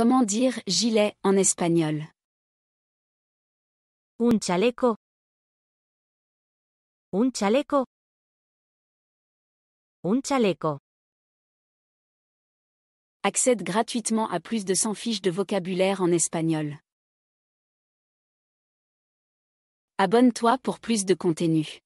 Comment dire gilet en espagnol Un chaleco. Un chaleco. Un chaleco. Accède gratuitement à plus de 100 fiches de vocabulaire en espagnol. Abonne-toi pour plus de contenu.